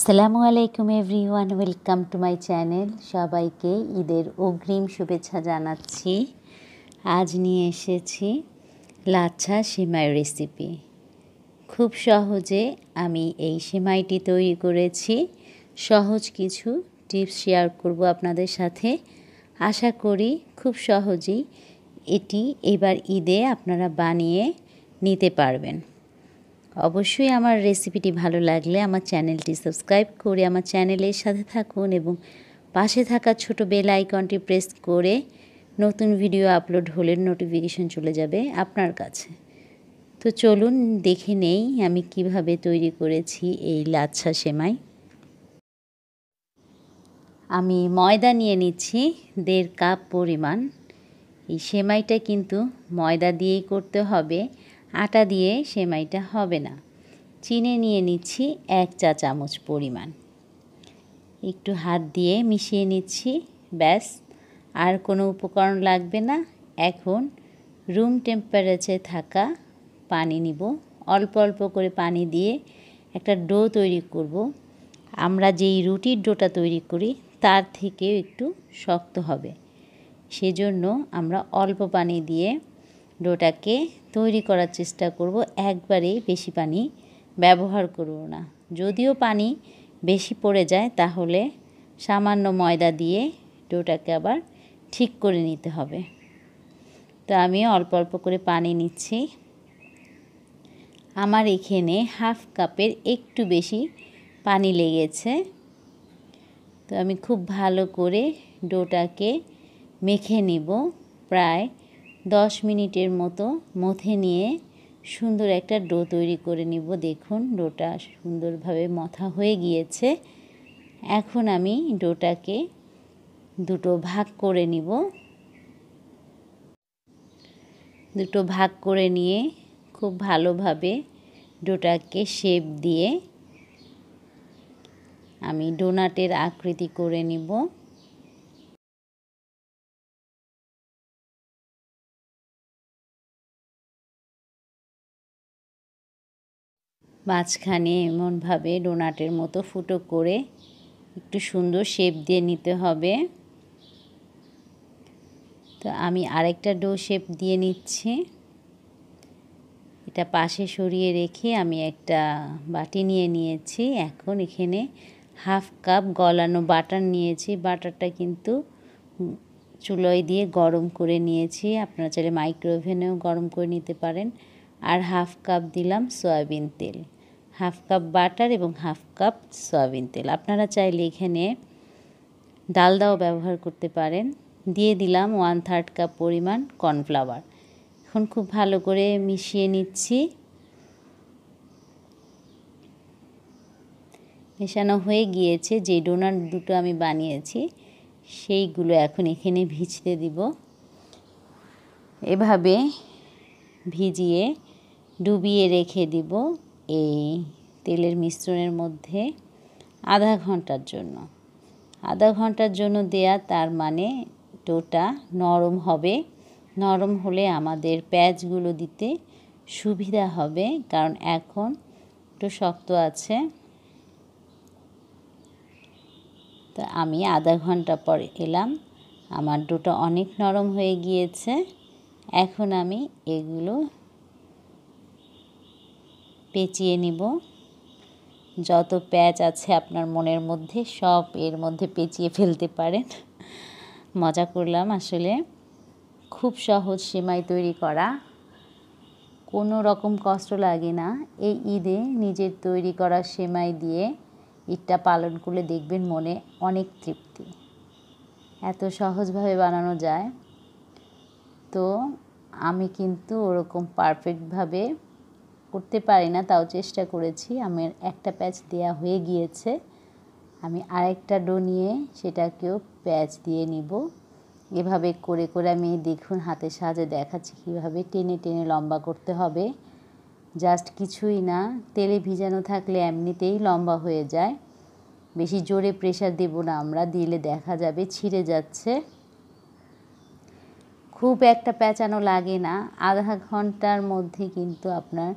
আসসালামু আলাইকুম everyone welcome to my channel সবাইকে ঈদের অগ্রিম শুভেচ্ছা জানাচ্ছি আজ নিয়ে এসেছি লাচ্ছা সেমাই রেসিপি খুব সহজে আমি এই সেমাইটি তৈরি করেছি সহজ কিছু টিপস শেয়ার করব আপনাদের সাথে আশা করি খুব সহজেই এটি এবার ঈদে আপনারা বানিয়ে নিতে পারবেন অবশ্যই আমার রেসিপিটি ভালো লাগলে আমার চ্যানেলটি সাবস্ক্রাইব করে আমার চ্যানেলের সাথে থাকুন এবং পাশে থাকা ছোট বেল আইকনটি প্রেস করে নতুন ভিডিও আপলোড হলে নোটিফিকেশন চলে যাবে আপনার কাছে তো চলুন দেখে নেই আমি কিভাবে তৈরি করেছি এই লাচ্ছা সেমাই আমি ময়দা নিয়ে নিচ্ছি দেড় কাপ পরিমাণ এই সেমাইটা কিন্তু ময়দা দিয়েই করতে হবে আটা দিয়ে সেমাইটা হবে না চিনে নিয়ে নিচ্ছি এক চা চামচ পরিমাণ একটু হাত দিয়ে মিশিয়ে নিচ্ছি ব্যাস আর কোনো উপকরণ লাগবে না এখন রুম টেম্পারেচারে থাকা পানি নিব অল্প অল্প করে পানি দিয়ে একটা ডো তৈরি করব আমরা যেই রুটির ডোটা তৈরি করি তার থেকেও একটু শক্ত হবে সেজন্য আমরা অল্প পানি দিয়ে ডোটাকে তৈরি করার চেষ্টা করব একবারেই বেশি পানি ব্যবহার করব না যদিও পানি বেশি পড়ে যায় তাহলে সামান্য ময়দা দিয়ে ডোটাকে আবার ঠিক করে নিতে হবে তো আমি অল্প অল্প করে পানি নিচ্ছি আমার এখানে হাফ কাপের একটু বেশি পানি লেগেছে তো আমি খুব ভালো করে ডোটাকে মেখে নিব প্রায় দশ মিনিটের মতো মথে নিয়ে সুন্দর একটা ডো তৈরি করে নিব দেখুন ডোটা সুন্দরভাবে মথা হয়ে গিয়েছে এখন আমি ডোটাকে দুটো ভাগ করে নিব দুটো ভাগ করে নিয়ে খুব ভালোভাবে ডোটাকে শেপ দিয়ে আমি ডোনাটের আকৃতি করে নিব মাঝখানে এমনভাবে ডোনাটের মতো ফুটো করে একটু সুন্দর শেপ দিয়ে নিতে হবে তো আমি আরেকটা ডো শেপ দিয়ে নিচ্ছি এটা পাশে সরিয়ে রেখে আমি একটা বাটি নিয়ে নিয়েছি এখন এখানে হাফ কাপ গলানো বাটার নিয়েছি বাটারটা কিন্তু চুলোয় দিয়ে গরম করে নিয়েছি আপনারা চাইলে মাইক্রোওভেনেও গরম করে নিতে পারেন আর হাফ কাপ দিলাম সয়াবিন তেল হাফ কাপ বাটার এবং হাফ কাপ সয়াবিন তেল আপনারা চাইলে এখানে ডালদাও ব্যবহার করতে পারেন দিয়ে দিলাম ওয়ান থার্ড কাপ পরিমাণ কর্নফ্লাওয়ার এখন খুব ভালো করে মিশিয়ে নিচ্ছি মেশানো হয়ে গিয়েছে যে ডোনাট দুটো আমি বানিয়েছি সেইগুলো এখন এখানে ভিজতে দিব এভাবে ভিজিয়ে ডুবিয়ে রেখে দিব এই তেলের মিশ্রণের মধ্যে আধা ঘন্টার জন্য আধা ঘন্টার জন্য দেয়া তার মানে ডোটা নরম হবে নরম হলে আমাদের প্যাঁচগুলো দিতে সুবিধা হবে কারণ এখন একটু শক্ত আছে তা আমি আধা ঘন্টা পর এলাম আমার ডোটা অনেক নরম হয়ে গিয়েছে এখন আমি এগুলো পেঁচিয়ে নিব যত প্যাচ আছে আপনার মনের মধ্যে সব এর মধ্যে পেঁচিয়ে ফেলতে পারেন মজা করলাম আসলে খুব সহজ সেমাই তৈরি করা কোনো রকম কষ্ট লাগে না এই ঈদে নিজের তৈরি করা সেমাই দিয়ে ঈদটা পালন করলে দেখবেন মনে অনেক তৃপ্তি এত সহজভাবে বানানো যায় তো আমি কিন্তু ওরকম পারফেক্টভাবে করতে পারি না তাও চেষ্টা করেছি আমার একটা প্যাচ দেয়া হয়ে গিয়েছে আমি আরেকটা ডো নিয়ে সেটাকেও প্যাচ দিয়ে নিব এভাবে করে করে আমি দেখুন হাতে সাহায্যে দেখাচ্ছি কীভাবে টেনে টেনে লম্বা করতে হবে জাস্ট কিছুই না তেলে ভিজানো থাকলে এমনিতেই লম্বা হয়ে যায় বেশি জোরে প্রেশার দেব না আমরা দিলে দেখা যাবে ছিঁড়ে যাচ্ছে খুব একটা প্যাঁচানো লাগে না আধা ঘন্টার মধ্যে কিন্তু আপনার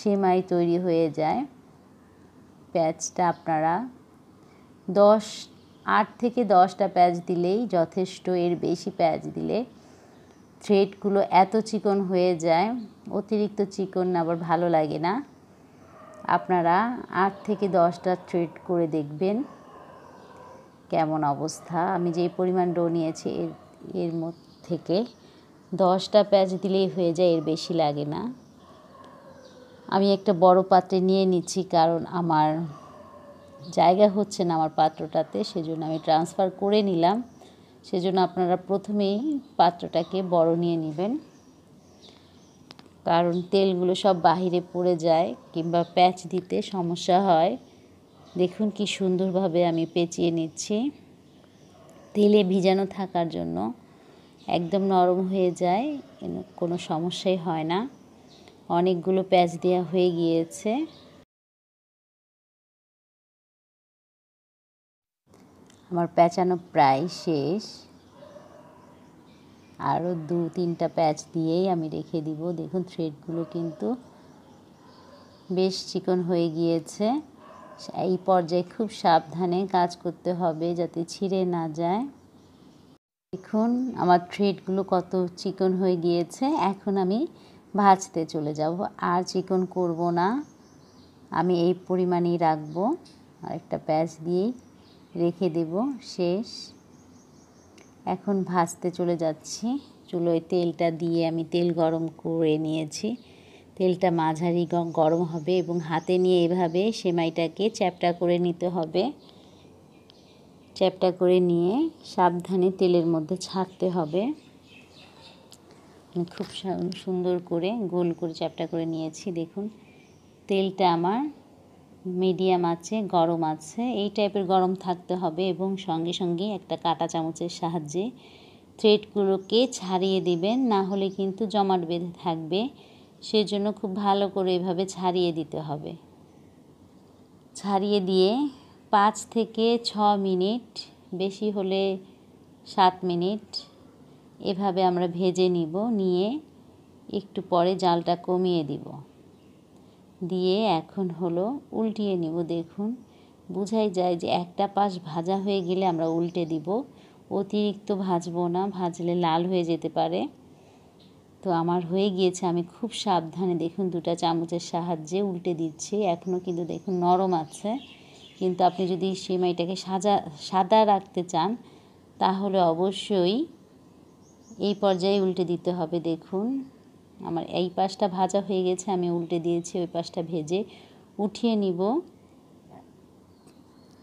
সেমাই তৈরি হয়ে যায় প্যাচটা আপনারা দশ আট থেকে দশটা প্যাঁচ দিলেই যথেষ্ট এর বেশি প্যাঁচ দিলে থ্রেডগুলো এত চিকন হয়ে যায় অতিরিক্ত চিকন আবার ভালো লাগে না আপনারা আট থেকে দশটা থ্রেড করে দেখবেন কেমন অবস্থা আমি যে পরিমাণ ডো নিয়েছি এর এর থেকে দশটা প্যাচ দিলেই হয়ে যায় এর বেশি লাগে না আমি একটা বড় পাত্রে নিয়ে নিচ্ছি কারণ আমার জায়গা হচ্ছে না আমার পাত্রটাতে সেজন্য আমি ট্রান্সফার করে নিলাম সেজন্য আপনারা প্রথমেই পাত্রটাকে বড় নিয়ে নেবেন কারণ তেলগুলো সব বাহিরে পড়ে যায় কিংবা প্যাচ দিতে সমস্যা হয় দেখুন কি সুন্দরভাবে আমি পেঁচিয়ে নিচ্ছি তেলে ভিজানো থাকার জন্য একদম নরম হয়ে যায় কোনো সমস্যাই হয় না অনেকগুলো প্যাচ দেওয়া হয়ে গিয়েছে আমার প্যাঁচানো প্রায় শেষ আরও দু তিনটা প্যাচ দিয়েই আমি রেখে দিব দেখুন থ্রেডগুলো কিন্তু বেশ চিকন হয়ে গিয়েছে এই পর্যায়ে খুব সাবধানে কাজ করতে হবে যাতে ছিঁড়ে না যায় দেখুন আমার থ্রেডগুলো কত চিকন হয়ে গিয়েছে এখন আমি ভাজতে চলে যাব আর চিকন করব না আমি এই পরিমাণেই রাখবো আর একটা প্যাঁচ দিয়েই রেখে দেব শেষ এখন ভাজতে চলে যাচ্ছি চুলোয় তেলটা দিয়ে আমি তেল গরম করে নিয়েছি তেলটা মাঝারি গরম হবে এবং হাতে নিয়ে এভাবে সেমাইটাকে চ্যাপটা করে নিতে হবে চ্যাপটা করে নিয়ে সাবধানে তেলের মধ্যে ছাড়তে হবে খুব সুন্দর করে গোল করে চ্যাপটা করে নিয়েছি দেখুন তেলটা আমার মিডিয়াম আছে গরম আছে এই টাইপের গরম থাকতে হবে এবং সঙ্গে সঙ্গে একটা কাটা চামচের সাহায্যে থ্রেডগুলোকে ছাড়িয়ে দিবেন না হলে কিন্তু জমাট বেঁধে থাকবে সেজন্য খুব ভালো করে এভাবে ছাড়িয়ে দিতে হবে ছাড়িয়ে দিয়ে পাঁচ থেকে ছ মিনিট বেশি হলে সাত মিনিট এভাবে আমরা ভেজে নিব নিয়ে একটু পরে জালটা কমিয়ে দিব দিয়ে এখন হলো উল্টিয়ে নিব দেখুন বোঝাই যায় যে একটা পাশ ভাজা হয়ে গেলে আমরা উল্টে দিব অতিরিক্ত ভাজবো না ভাজলে লাল হয়ে যেতে পারে তো আমার হয়ে গিয়েছে আমি খুব সাবধানে দেখুন দুটা চামচের সাহায্যে উল্টে দিচ্ছি এখনও কিন্তু দেখুন নরম আছে কিন্তু আপনি যদি সেমাইটাকে সাজা সাদা রাখতে চান তাহলে অবশ্যই এই পর্যায়ে উল্টে দিতে হবে দেখুন আমার এই পাশটা ভাজা হয়ে গেছে আমি উল্টে দিয়েছি ওই পাশটা ভেজে উঠিয়ে নিব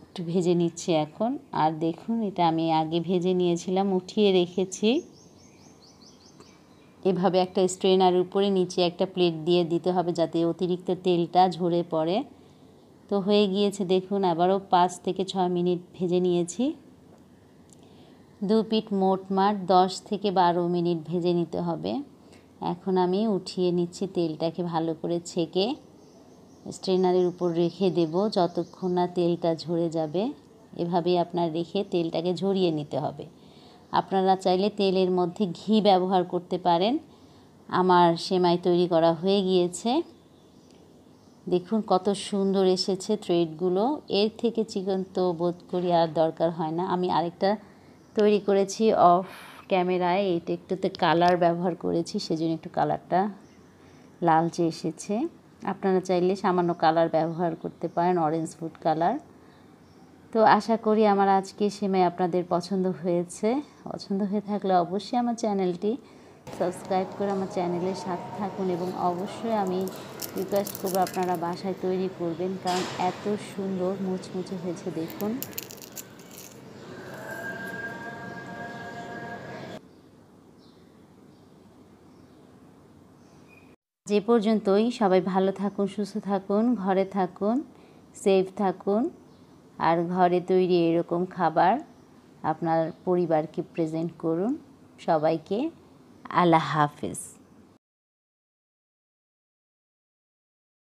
একটু ভেজে নিচ্ছি এখন আর দেখুন এটা আমি আগে ভেজে নিয়েছিলাম উঠিয়ে রেখেছি এভাবে একটা স্ট্রেনার উপরে নিচে একটা প্লেট দিয়ে দিতে হবে যাতে অতিরিক্ত তেলটা ঝরে পড়ে তো হয়ে গিয়েছে দেখুন আবারও পাঁচ থেকে ছয় মিনিট ভেজে নিয়েছি দু পিঠ মোটমাট দশ থেকে বারো মিনিট ভেজে নিতে হবে এখন আমি উঠিয়ে নিচ্ছি তেলটাকে ভালো করে ছেঁকে স্ট্রেনারের উপর রেখে দেব যতক্ষণ না তেলটা ঝরে যাবে এভাবেই আপনার রেখে তেলটাকে ঝরিয়ে নিতে হবে আপনারা চাইলে তেলের মধ্যে ঘি ব্যবহার করতে পারেন আমার সেমাই তৈরি করা হয়ে গিয়েছে দেখুন কত সুন্দর এসেছে থ্রেডগুলো এর থেকে চিকন তো বোধ করি আর দরকার হয় না আমি আরেকটা তৈরি করেছি অফ ক্যামেরায় এটা একটুতে কালার ব্যবহার করেছি সেজন্য একটু কালারটা লালচে এসেছে আপনারা চাইলে সামান্য কালার ব্যবহার করতে পারেন অরেঞ্জ ফুড কালার তো আশা করি আমার আজকে সেমাই আপনাদের পছন্দ হয়েছে পছন্দ হয়ে থাকলে অবশ্যই আমার চ্যানেলটি সাবস্ক্রাইব করে আমার চ্যানেলের সাথে থাকুন এবং অবশ্যই আমি রিকোয়েস্ট করবো আপনারা বাসায় তৈরি করবেন কারণ এত সুন্দর মুচমুচে হয়েছে দেখুন যে পর্যন্তই সবাই ভালো থাকুন সুস্থ থাকুন ঘরে থাকুন সেফ থাকুন আর ঘরে তৈরি এরকম খাবার আপনার পরিবারকে প্রেজেন্ট করুন সবাইকে আল্লাহ হাফেজ